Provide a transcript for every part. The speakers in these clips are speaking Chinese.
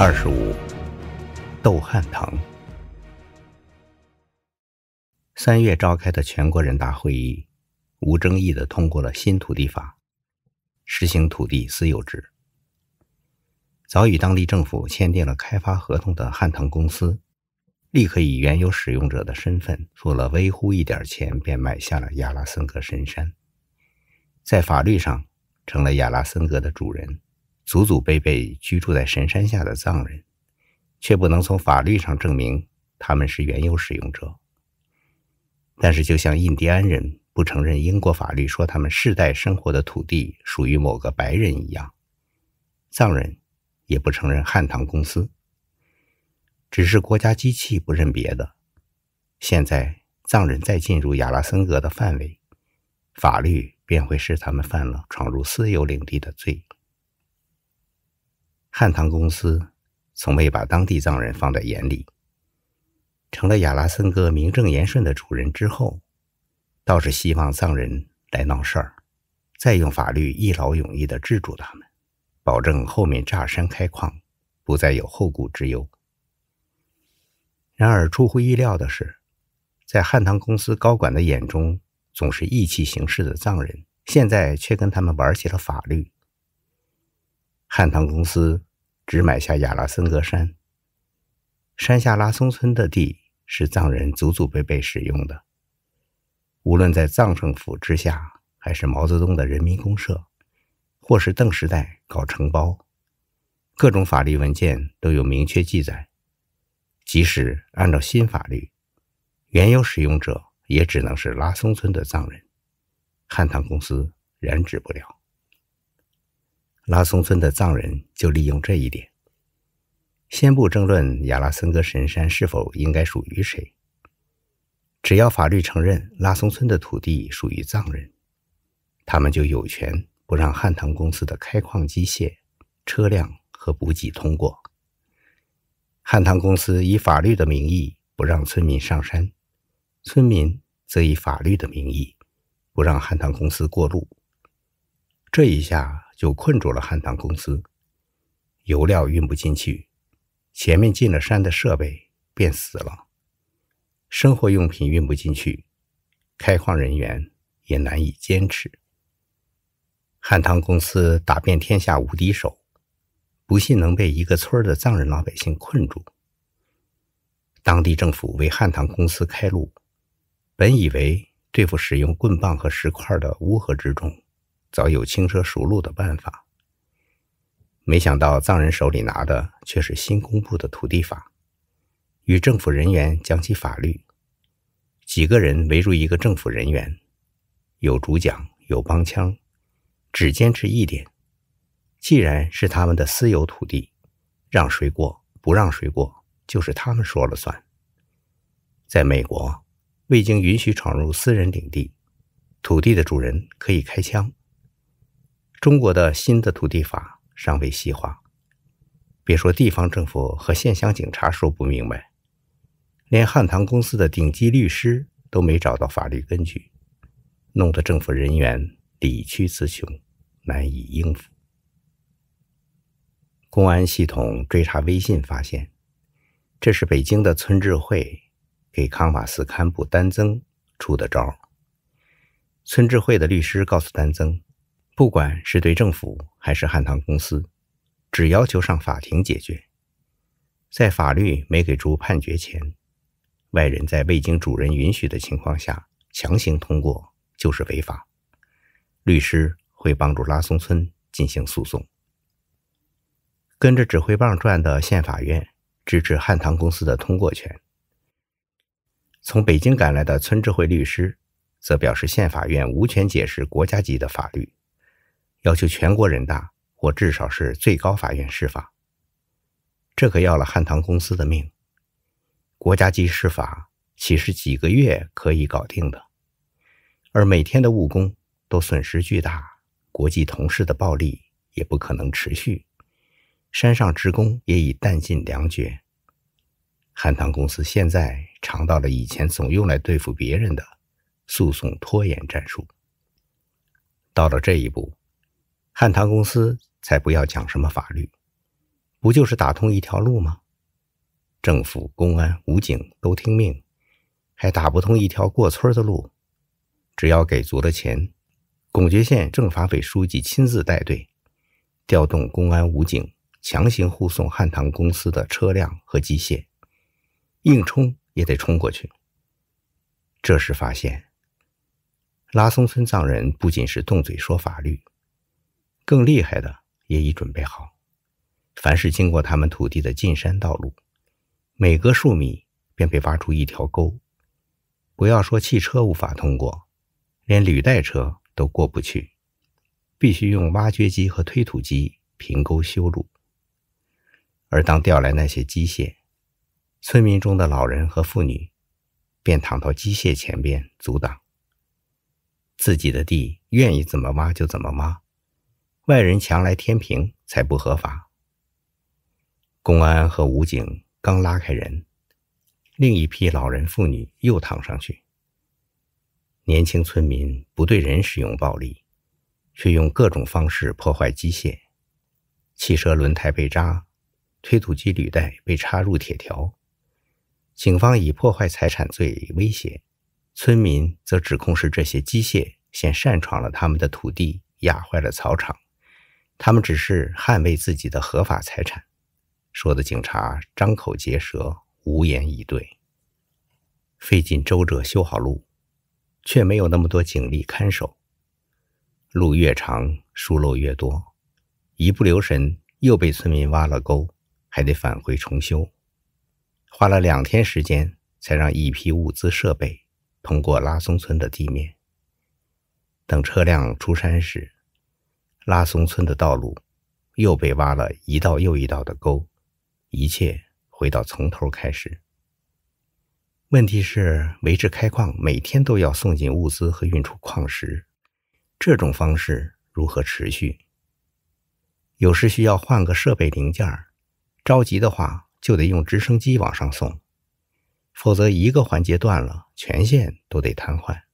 二十五，斗汉唐。三月召开的全国人大会议，无争议的通过了新土地法，实行土地私有制。早与当地政府签订了开发合同的汉唐公司，立刻以原有使用者的身份，付了微乎一点钱，便买下了亚拉森格神山，在法律上成了亚拉森格的主人。祖祖辈辈居住在神山下的藏人，却不能从法律上证明他们是原有使用者。但是，就像印第安人不承认英国法律说他们世代生活的土地属于某个白人一样，藏人也不承认汉唐公司。只是国家机器不认别的。现在，藏人再进入亚拉森格的范围，法律便会视他们犯了闯入私有领地的罪。汉唐公司从未把当地藏人放在眼里，成了亚拉森哥名正言顺的主人之后，倒是希望藏人来闹事儿，再用法律一劳永逸的制住他们，保证后面炸山开矿不再有后顾之忧。然而出乎意料的是，在汉唐公司高管的眼中，总是意气行事的藏人，现在却跟他们玩起了法律。汉唐公司只买下雅拉森格山，山下拉松村的地是藏人祖祖辈辈使用的。无论在藏政府之下，还是毛泽东的人民公社，或是邓时代搞承包，各种法律文件都有明确记载。即使按照新法律，原有使用者也只能是拉松村的藏人，汉唐公司染指不了。拉松村的藏人就利用这一点。先不争论雅拉森格神山是否应该属于谁，只要法律承认拉松村的土地属于藏人，他们就有权不让汉唐公司的开矿机械、车辆和补给通过。汉唐公司以法律的名义不让村民上山，村民则以法律的名义不让汉唐公司过路。这一下。就困住了汉唐公司，油料运不进去，前面进了山的设备便死了，生活用品运不进去，开矿人员也难以坚持。汉唐公司打遍天下无敌手，不信能被一个村的藏人老百姓困住。当地政府为汉唐公司开路，本以为对付使用棍棒和石块的乌合之众。早有轻车熟路的办法，没想到藏人手里拿的却是新公布的土地法。与政府人员讲起法律，几个人围住一个政府人员，有主讲，有帮腔，只坚持一点：既然是他们的私有土地，让谁过不让谁过，就是他们说了算。在美国，未经允许闯入私人领地，土地的主人可以开枪。中国的新的土地法尚未细化，别说地方政府和县乡警察说不明白，连汉唐公司的顶级律师都没找到法律根据，弄得政府人员理屈词穷，难以应付。公安系统追查微信发现，这是北京的村智会给康瓦斯堪布丹增出的招。村智会的律师告诉丹增。不管是对政府还是汉唐公司，只要求上法庭解决。在法律没给出判决前，外人在未经主人允许的情况下强行通过就是违法。律师会帮助拉松村进行诉讼，跟着指挥棒转的县法院支持汉唐公司的通过权。从北京赶来的村智慧律师则表示，县法院无权解释国家级的法律。要求全国人大或至少是最高法院释法，这可要了汉唐公司的命。国家级释法岂是几个月可以搞定的？而每天的误工都损失巨大，国际同事的暴力也不可能持续。山上职工也已弹尽粮绝。汉唐公司现在尝到了以前总用来对付别人的诉讼拖延战术，到了这一步。汉唐公司才不要讲什么法律，不就是打通一条路吗？政府、公安、武警都听命，还打不通一条过村的路。只要给足了钱，巩觉县政法委书记亲自带队，调动公安、武警，强行护送汉唐公司的车辆和机械，硬冲也得冲过去。这时发现，拉松村藏人不仅是动嘴说法律。更厉害的也已准备好。凡是经过他们土地的进山道路，每隔数米便被挖出一条沟。不要说汽车无法通过，连履带车都过不去，必须用挖掘机和推土机平沟修路。而当调来那些机械，村民中的老人和妇女便躺到机械前边阻挡。自己的地愿意怎么挖就怎么挖。外人强来天平才不合法。公安和武警刚拉开人，另一批老人妇女又躺上去。年轻村民不对人使用暴力，却用各种方式破坏机械：汽车轮胎被扎，推土机履带被插入铁条。警方以破坏财产罪威胁，村民则指控是这些机械先擅闯了他们的土地，压坏了草场。他们只是捍卫自己的合法财产，说的警察张口结舌，无言以对。费尽周折修好路，却没有那么多警力看守。路越长，疏漏越多，一不留神又被村民挖了沟，还得返回重修。花了两天时间，才让一批物资设备通过拉松村的地面。等车辆出山时。拉松村的道路又被挖了一道又一道的沟，一切回到从头开始。问题是，维持开矿，每天都要送进物资和运出矿石，这种方式如何持续？有时需要换个设备零件，着急的话就得用直升机往上送，否则一个环节断了，全线都得瘫痪。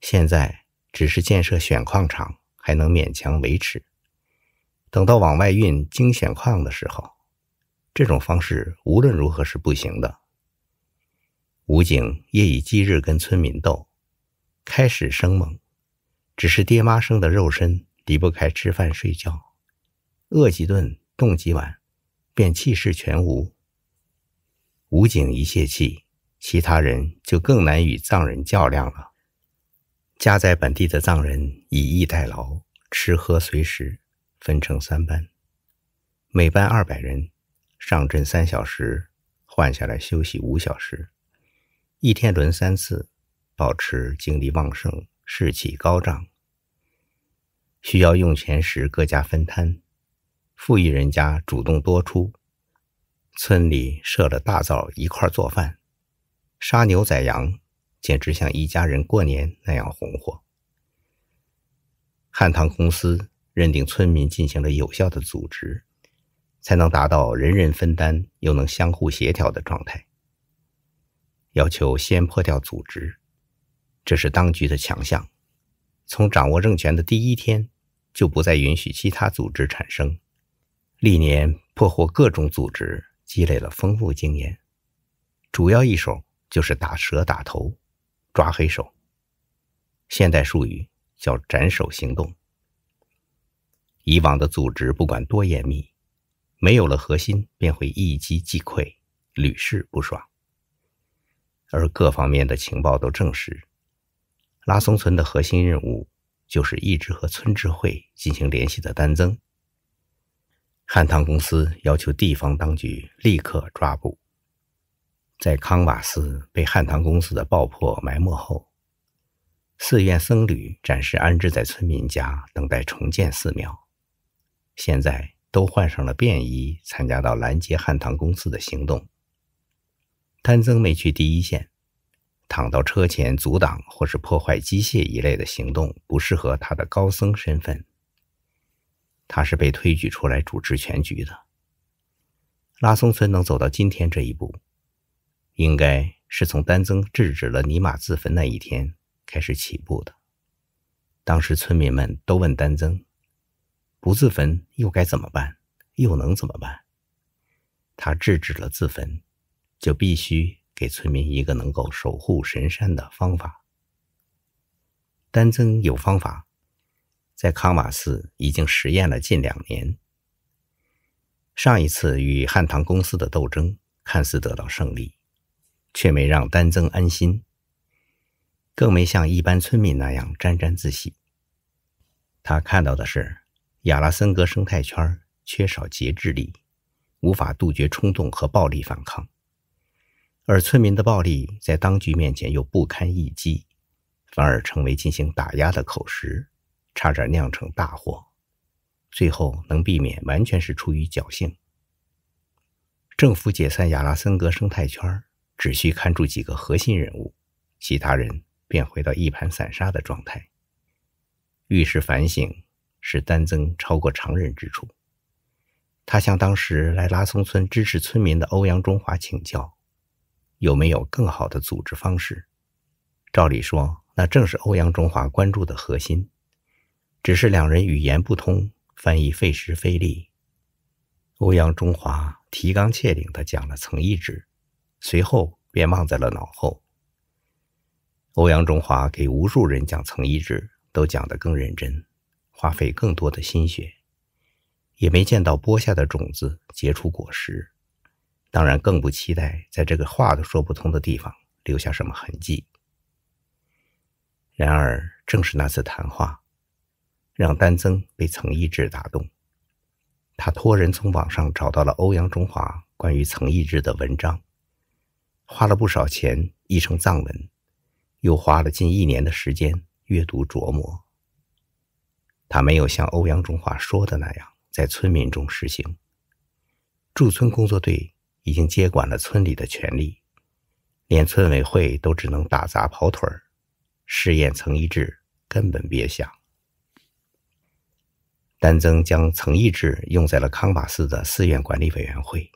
现在只是建设选矿厂。还能勉强维持。等到往外运金险矿的时候，这种方式无论如何是不行的。武警夜以继日跟村民斗，开始生猛，只是爹妈生的肉身离不开吃饭睡觉，饿几顿冻几晚，便气势全无。武警一泄气，其他人就更难与藏人较量了。家在本地的藏人以逸待劳，吃喝随时，分成三班，每班二百人，上阵三小时，换下来休息五小时，一天轮三次，保持精力旺盛，士气高涨。需要用钱时各家分摊，富裕人家主动多出，村里设了大灶一块做饭，杀牛宰羊。简直像一家人过年那样红火。汉唐公司认定，村民进行了有效的组织，才能达到人人分担又能相互协调的状态。要求先破掉组织，这是当局的强项。从掌握政权的第一天，就不再允许其他组织产生。历年破获各种组织，积累了丰富经验，主要一手就是打蛇打头。抓黑手，现代术语叫斩首行动。以往的组织不管多严密，没有了核心便会一击即溃，屡试不爽。而各方面的情报都证实，拉松村的核心任务就是一直和村支会进行联系的丹增。汉唐公司要求地方当局立刻抓捕。在康瓦斯被汉唐公司的爆破埋没后，寺院僧侣暂时安置在村民家，等待重建寺庙。现在都换上了便衣，参加到拦截汉唐公司的行动。丹增没去第一线，躺到车前阻挡或是破坏机械一类的行动不适合他的高僧身份。他是被推举出来主持全局的。拉松村能走到今天这一步。应该是从丹增制止了尼玛自焚那一天开始起步的。当时村民们都问丹增：“不自焚又该怎么办？又能怎么办？”他制止了自焚，就必须给村民一个能够守护神山的方法。丹增有方法，在康瓦寺已经实验了近两年。上一次与汉唐公司的斗争看似得到胜利。却没让丹增安心，更没像一般村民那样沾沾自喜。他看到的是，亚拉森格生态圈缺少节制力，无法杜绝冲动和暴力反抗，而村民的暴力在当局面前又不堪一击，反而成为进行打压的口实，差点酿成大祸。最后能避免，完全是出于侥幸。政府解散亚拉森格生态圈。只需看住几个核心人物，其他人便回到一盘散沙的状态。遇事反省是丹增超过常人之处。他向当时来拉松村支持村民的欧阳中华请教，有没有更好的组织方式？照理说，那正是欧阳中华关注的核心，只是两人语言不通，翻译费时费力。欧阳中华提纲挈领地讲了曾一指。随后便忘在了脑后。欧阳中华给无数人讲曾一志，都讲得更认真，花费更多的心血，也没见到播下的种子结出果实。当然，更不期待在这个话都说不通的地方留下什么痕迹。然而，正是那次谈话，让丹增被曾一志打动，他托人从网上找到了欧阳中华关于曾一志的文章。花了不少钱译成藏文，又花了近一年的时间阅读琢磨。他没有像欧阳中华说的那样在村民中实行。驻村工作队已经接管了村里的权利，连村委会都只能打杂跑腿儿。试验曾一智，根本别想。丹增将曾一智用在了康巴寺的寺院管理委员会。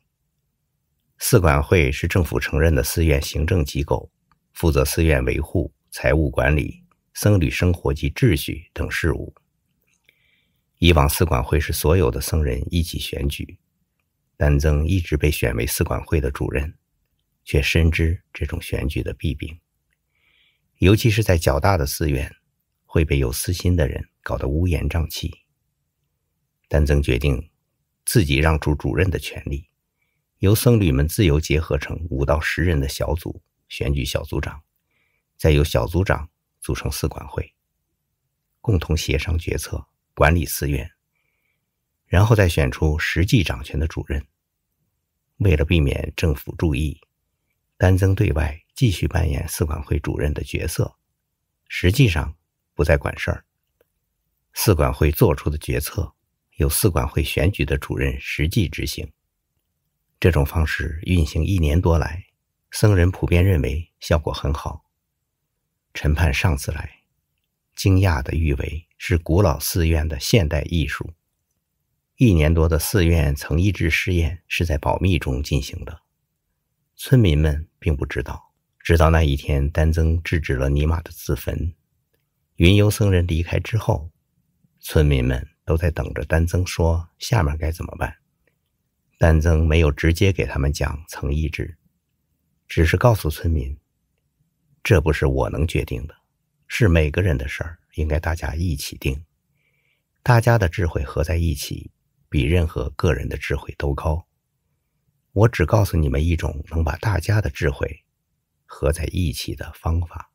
四管会是政府承认的寺院行政机构，负责寺院维护、财务管理、僧侣生活及秩序等事务。以往四管会是所有的僧人一起选举，丹增一直被选为四管会的主任，却深知这种选举的弊病，尤其是在较大的寺院，会被有私心的人搞得乌烟瘴气。丹增决定自己让出主任的权利。由僧侣们自由结合成五到十人的小组，选举小组长，再由小组长组成四管会，共同协商决策、管理寺院，然后再选出实际掌权的主任。为了避免政府注意，丹增对外继续扮演四管会主任的角色，实际上不再管事儿。四管会做出的决策，由四管会选举的主任实际执行。这种方式运行一年多来，僧人普遍认为效果很好。陈盼上次来，惊讶地誉为是古老寺院的现代艺术。一年多的寺院曾一直试验是在保密中进行的，村民们并不知道。直到那一天，丹增制止了尼玛的自焚。云游僧人离开之后，村民们都在等着丹增说下面该怎么办。丹增没有直接给他们讲曾易志，只是告诉村民：“这不是我能决定的，是每个人的事儿，应该大家一起定。大家的智慧合在一起，比任何个人的智慧都高。我只告诉你们一种能把大家的智慧合在一起的方法。”